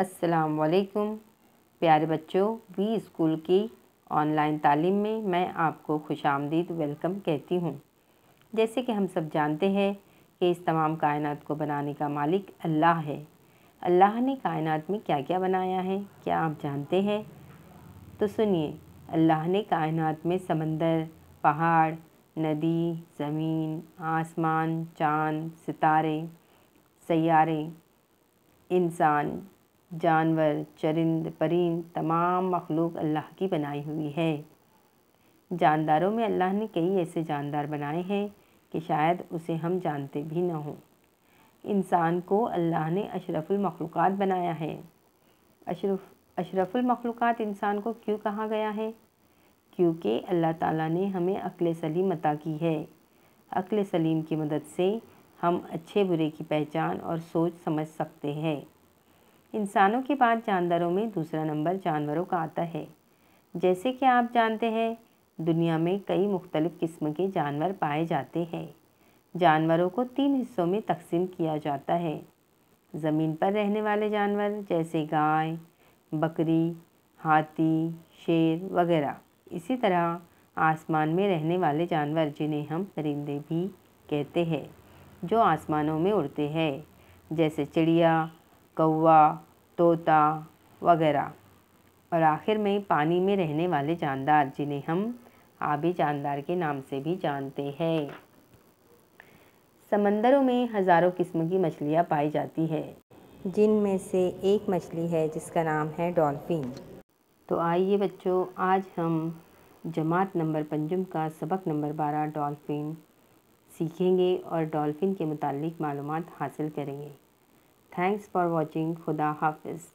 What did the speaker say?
अस्सलाम प्यारे बच्चों वी स्कूल की ऑनलाइन तालीम में मैं आपको खुश आमदीद वेलकम कहती हूँ जैसे कि हम सब जानते हैं कि इस तमाम कायनात को बनाने का मालिक अल्लाह है अल्लाह ने कायनात में क्या क्या बनाया है क्या आप जानते हैं तो सुनिए अल्लाह ने कायनात में समंदर पहाड़ नदी ज़मीन आसमान चाँद सितारे सैारे इंसान जानवर चरिंद परिंद तमाम मखलूक अल्लाह की बनाई हुई है जानदारों में अल्लाह ने कई ऐसे जानदार बनाए हैं कि शायद उसे हम जानते भी ना हों इंसान को अल्लाह ने अशरफुलमखलूक़ बनाया है अशरफ अशरफुलमखलूक़ इंसान को क्यों कहा गया है क्योंकि अल्लाह ताला ने हमें अक्ल सलीम अता की है अक्ल सलीम की मदद से हम अच्छे बुरे की पहचान और सोच समझ सकते हैं इंसानों के बाद जानवरों में दूसरा नंबर जानवरों का आता है जैसे कि आप जानते हैं दुनिया में कई मुख्तलिफ़ किस्म के जानवर पाए जाते हैं जानवरों को तीन हिस्सों में तकसीम किया जाता है ज़मीन पर रहने वाले जानवर जैसे गाय बकरी हाथी शेर वगैरह इसी तरह आसमान में रहने वाले जानवर जिन्हें हम परिंदे भी कहते हैं जो आसमानों में उड़ते हैं जैसे चिड़िया कौवा तोता वगैरह और आखिर में पानी में रहने वाले जानदार जिन्हें हम आबी जानदार के नाम से भी जानते हैं समंदरों में हज़ारों किस्म की मछलियाँ पाई जाती है जिनमें से एक मछली है जिसका नाम है डॉल्फिन तो आइए बच्चों आज हम जमात नंबर पंजम का सबक नंबर बारह डॉल्फ़िन सीखेंगे और डॉल्फ़िन के मुतालिक मालूम हासिल करेंगे थैंक्स फॉर वॉचिंग खुदा हाफिज़